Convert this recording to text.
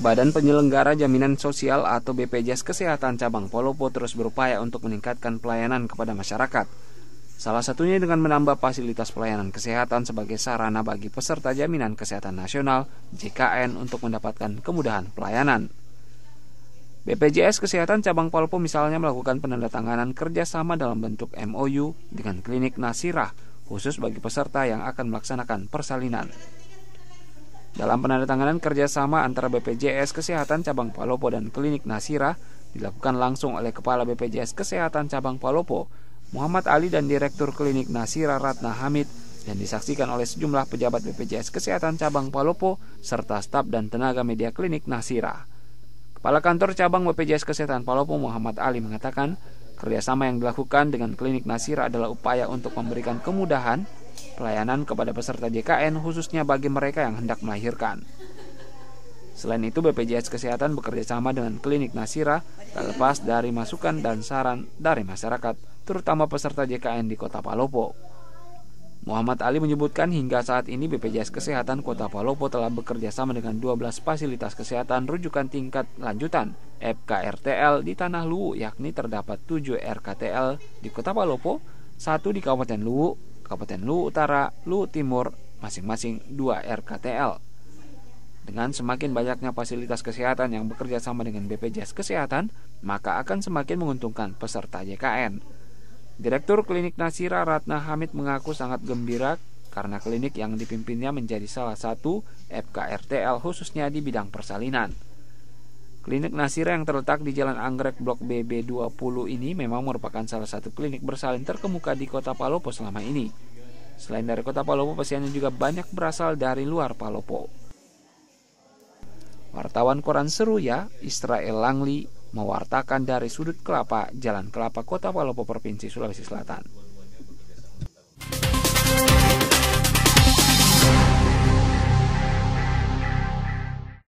Badan Penyelenggara Jaminan Sosial atau BPJS Kesehatan Cabang Polopo terus berupaya untuk meningkatkan pelayanan kepada masyarakat. Salah satunya dengan menambah fasilitas pelayanan kesehatan sebagai sarana bagi peserta jaminan kesehatan nasional JKN untuk mendapatkan kemudahan pelayanan. BPJS Kesehatan Cabang Polpo misalnya melakukan penandatanganan kerjasama dalam bentuk MOU dengan klinik Nasirah khusus bagi peserta yang akan melaksanakan persalinan. Dalam penandatanganan kerjasama antara BPJS Kesehatan Cabang Palopo dan Klinik Nasira dilakukan langsung oleh Kepala BPJS Kesehatan Cabang Palopo, Muhammad Ali dan Direktur Klinik Nasira Ratna Hamid dan disaksikan oleh sejumlah pejabat BPJS Kesehatan Cabang Palopo serta staf dan tenaga media klinik Nasira. Kepala Kantor Cabang BPJS Kesehatan Palopo Muhammad Ali mengatakan, kerjasama yang dilakukan dengan klinik Nasira adalah upaya untuk memberikan kemudahan pelayanan kepada peserta JKN khususnya bagi mereka yang hendak melahirkan. Selain itu, BPJS Kesehatan bekerja sama dengan klinik Nasira, tak lepas dari masukan dan saran dari masyarakat, terutama peserta JKN di Kota Palopo. Muhammad Ali menyebutkan hingga saat ini BPJS Kesehatan Kota Palopo telah bekerja sama dengan 12 fasilitas kesehatan rujukan tingkat lanjutan FKRTL di Tanah Luwu yakni terdapat 7 RKTL di Kota Palopo, 1 di Kabupaten Luwu, Kabupaten Lu Utara, Lu Timur masing-masing 2 RKTL. Dengan semakin banyaknya fasilitas kesehatan yang bekerja sama dengan BPJS Kesehatan, maka akan semakin menguntungkan peserta JKN. Direktur Klinik Nasira Ratna Hamid mengaku sangat gembira karena klinik yang dipimpinnya menjadi salah satu FKRTL khususnya di bidang persalinan. Klinik Nasira yang terletak di Jalan Anggrek Blok BB 20 ini memang merupakan salah satu klinik bersalin terkemuka di Kota Palopo selama ini. Selain dari Kota Palopo, pasiennya juga banyak berasal dari luar Palopo. Wartawan koran Seruya, Israel Langli mewartakan dari sudut kelapa, Jalan Kelapa, Kota Palopo, Provinsi Sulawesi Selatan.